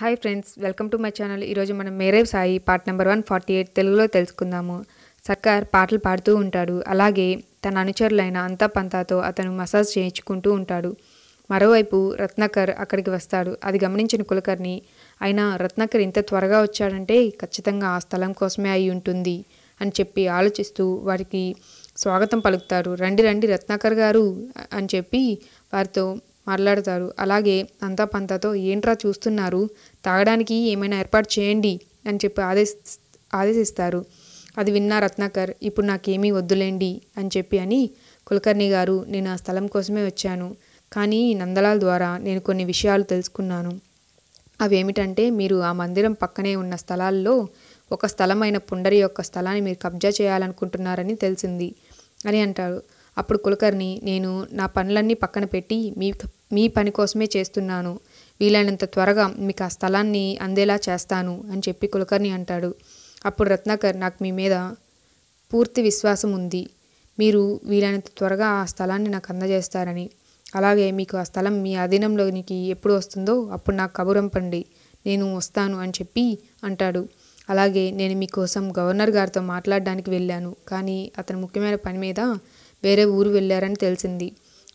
hi friends welcome to my channel ఈరోజు మనం మేరే Sai part number one forty eight తెలుగులో తెలుసుకుందాము సర్కార్ పాటలు పాడుతూ ఉంటాడు అలాగే తన అనుచరులైన అంతా పంతాతో అతను మసాజ్ చేయించుకుంటూ ఉంటాడు మరోవైపు రత్నాకర్ అక్కడికి వస్తాడు అది గమనించిన కులకర్ణి అయినా రత్నాకర్ ఇంత త్వరగా వచ్చాడంటే ఖచ్చితంగా ఆ స్థలం కోసమే అయి ఉంటుంది అని చెప్పి ఆలోచిస్తూ వారికి స్వాగతం పలుకుతారు రండి రండి రత్నాకర్ గారు అని చెప్పి వారితో మాట్లాడతారు అలాగే అంతా పంతాతో ఏంట్రా చూస్తున్నారు తాగడానికి ఏమైనా ఏర్పాటు చేయండి అని చెప్పి ఆదేశి ఆదేశిస్తారు అది విన్న రత్నాకర్ ఇప్పుడు నాకేమీ వద్దులేండి అని చెప్పి అని కులకర్ణి గారు నేను ఆ స్థలం కోసమే వచ్చాను కానీ నందలాల్ ద్వారా నేను కొన్ని విషయాలు తెలుసుకున్నాను అవేమిటంటే మీరు ఆ మందిరం పక్కనే ఉన్న స్థలాల్లో ఒక స్థలమైన పుండరి యొక్క స్థలాన్ని మీరు కబ్జా చేయాలనుకుంటున్నారని తెలిసింది అని అంటారు అప్పుడు కులకర్ణి నేను నా పనులన్నీ పక్కన పెట్టి మీ మీ పని కోసమే చేస్తున్నాను వీలైనంత త్వరగా మీకు ఆ స్థలాన్ని అందేలా చేస్తాను అని చెప్పి కులకర్ణి అంటాడు అప్పుడు రత్నాకర్ నాకు మీ మీద పూర్తి విశ్వాసం ఉంది మీరు వీలైనంత త్వరగా ఆ స్థలాన్ని నాకు అందజేస్తారని అలాగే మీకు ఆ స్థలం మీ అధీనంలోనికి ఎప్పుడు వస్తుందో అప్పుడు నాకు కబురంపండి నేను వస్తాను అని చెప్పి అంటాడు అలాగే నేను మీకోసం గవర్నర్ గారితో మాట్లాడడానికి వెళ్ళాను కానీ అతను ముఖ్యమైన పని మీద వేరే ఊరు వెళ్ళారని తెలిసింది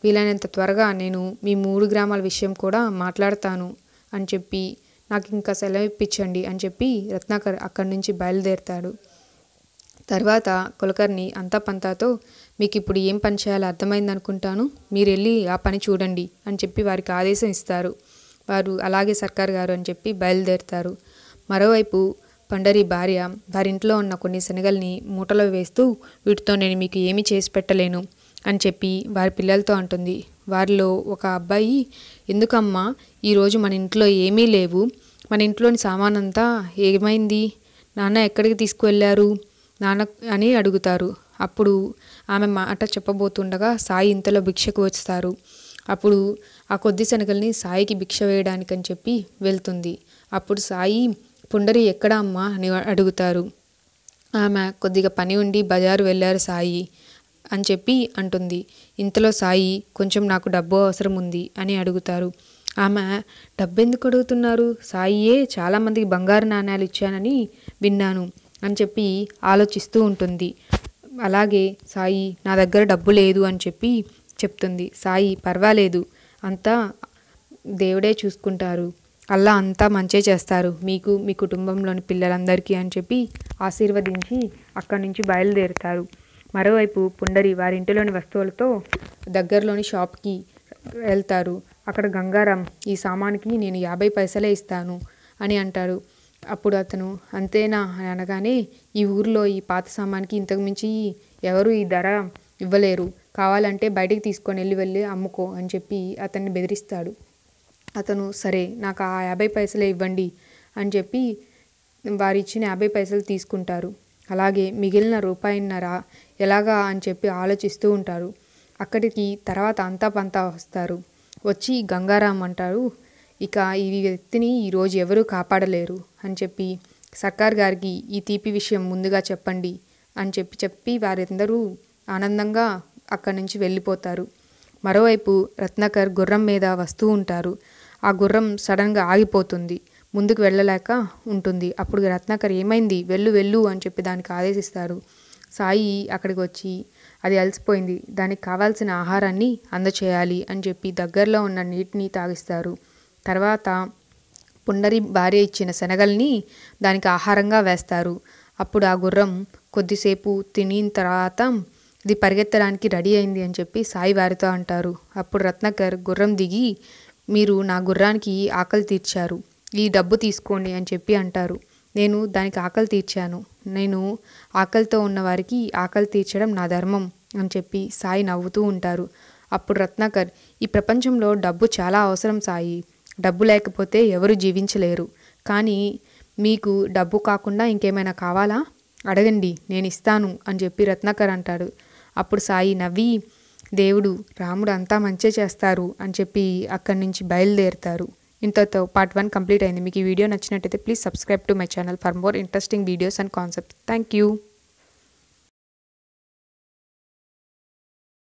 వీలైనంత త్వరగా నేను మీ మూడు గ్రామాల విషయం కూడా మాట్లాడతాను అని చెప్పి నాకు ఇంకా సెలవు ఇప్పించండి అని చెప్పి రత్నాకర్ అక్కడి నుంచి బయలుదేరతాడు తర్వాత కులకర్ణి అంతా పంతాతో మీకు ఇప్పుడు ఏం పని చేయాలో అర్థమైంది అనుకుంటాను మీరు వెళ్ళి ఆ పని చూడండి అని చెప్పి వారికి ఆదేశం ఇస్తారు వారు అలాగే సర్కార్ గారు అని చెప్పి బయలుదేరుతారు మరోవైపు పండరి భార్య వారింట్లో ఉన్న కొన్ని శనగల్ని మూటలో వేస్తూ వీటితో నేను మీకు ఏమీ చేసి పెట్టలేను అని చెప్పి వారి పిల్లలతో అంటుంది వారిలో ఒక అబ్బాయి ఎందుకమ్మా ఈరోజు మన ఇంట్లో ఏమీ లేవు మన ఇంట్లోని సామానంతా ఏమైంది నాన్న ఎక్కడికి తీసుకువెళ్ళారు నాన్న అని అడుగుతారు అప్పుడు ఆమె మాట చెప్పబోతుండగా సాయి ఇంతలో భిక్షకు వస్తారు అప్పుడు ఆ కొద్ది శనగల్ని సాయికి భిక్ష వేయడానికి అని చెప్పి వెళ్తుంది అప్పుడు సాయి పుండరి ఎక్కడ అమ్మా అని అడుగుతారు ఆమె కొద్దిగా పని ఉండి బజారు వెళ్ళారు సాయి అని చెప్పి అంటుంది ఇంతలో సాయి కొంచెం నాకు డబ్బు అవసరం ఉంది అని అడుగుతారు ఆమె డబ్బెందుకు అడుగుతున్నారు సాయియే చాలామందికి బంగారు నాణ్యాలు ఇచ్చానని విన్నాను అని చెప్పి ఆలోచిస్తూ ఉంటుంది అలాగే సాయి నా దగ్గర డబ్బు లేదు అని చెప్పి చెప్తుంది సాయి పర్వాలేదు అంతా దేవుడే చూసుకుంటారు అలా అంతా మంచే చేస్తారు మీకు మీ కుటుంబంలోని పిల్లలందరికీ అని చెప్పి ఆశీర్వదించి అక్కడి నుంచి బయలుదేరుతారు మరోవైపు పుండరి వారింటిలోని వస్తువులతో దగ్గరలోని షాప్కి వెళ్తారు అక్కడ గంగారాం ఈ సామానుకి నేను యాభై పైసలే ఇస్తాను అని అంటారు అప్పుడు అతను అంతేనా అని అనగానే ఈ ఊర్లో ఈ పాత సామానుకి ఇంతకుమించి ఎవరు ఈ ధర ఇవ్వలేరు కావాలంటే బయటికి తీసుకొని వెళ్ళి వెళ్ళి అమ్ముకో అని చెప్పి అతన్ని బెదిరిస్తాడు అతను సరే నాకు ఆ యాభై పైసలే ఇవ్వండి అని చెప్పి వారిచ్చిన యాభై పైసలు తీసుకుంటారు అలాగే మిగిలిన రూపాయిన్నర ఎలాగా అని చెప్పి ఆలోచిస్తూ ఉంటారు అక్కడికి తర్వాత అంతా పంతా వస్తారు వచ్చి గంగారాం అంటారు ఇక ఈ వ్యక్తిని ఈరోజు ఎవరూ కాపాడలేరు అని చెప్పి సర్కార్ గారికి ఈ తీపి విషయం ముందుగా చెప్పండి అని చెప్పి చెప్పి వారందరూ ఆనందంగా అక్కడి నుంచి వెళ్ళిపోతారు మరోవైపు రత్నాకర్ గుర్రం మీద వస్తూ ఉంటారు ఆ గుర్రం సడన్గా ఆగిపోతుంది ముందుకు వెళ్ళలేక ఉంటుంది అప్పుడు రత్నాకర్ ఏమైంది వెళ్ళు వెళ్ళు అని చెప్పి దానికి ఆదేశిస్తారు సాయి అక్కడికి వచ్చి అది అలసిపోయింది దానికి కావాల్సిన ఆహారాన్ని అందచేయాలి అని చెప్పి దగ్గరలో ఉన్న నీటిని తాగిస్తారు తర్వాత పుండరి భార్య ఇచ్చిన శనగల్ని దానికి ఆహారంగా వేస్తారు అప్పుడు ఆ గుర్రం కొద్దిసేపు తినిన తర్వాత ఇది పరిగెత్తడానికి రెడీ అయింది అని చెప్పి సాయి వారితో అంటారు అప్పుడు రత్నకర్ గుర్రం దిగి మీరు నా గుర్రానికి ఆకలి తీర్చారు ఈ డబ్బు తీసుకోండి అని చెప్పి అంటారు నేను దానికి ఆకలి తీర్చాను నేను ఆకలితో ఉన్నవారికి ఆకలి తీర్చడం నా ధర్మం అని చెప్పి సాయి నవ్వుతూ ఉంటారు అప్పుడు రత్నాకర్ ఈ ప్రపంచంలో డబ్బు చాలా అవసరం సాయి డబ్బు లేకపోతే ఎవరు జీవించలేరు కానీ మీకు డబ్బు కాకుండా ఇంకేమైనా కావాలా అడగండి నేను ఇస్తాను అని చెప్పి రత్నాకర్ అంటాడు అప్పుడు సాయి నవ్వి దేవుడు రాముడు అంతా మంచే చేస్తారు అని చెప్పి అక్కడి నుంచి బయలుదేరుతారు ఇంతతో పార్ట్ వన్ కంప్లీట్ అయింది మీకు ఈ వీడియో నచ్చినట్టయితే please subscribe to my channel for more interesting videos and concepts thank you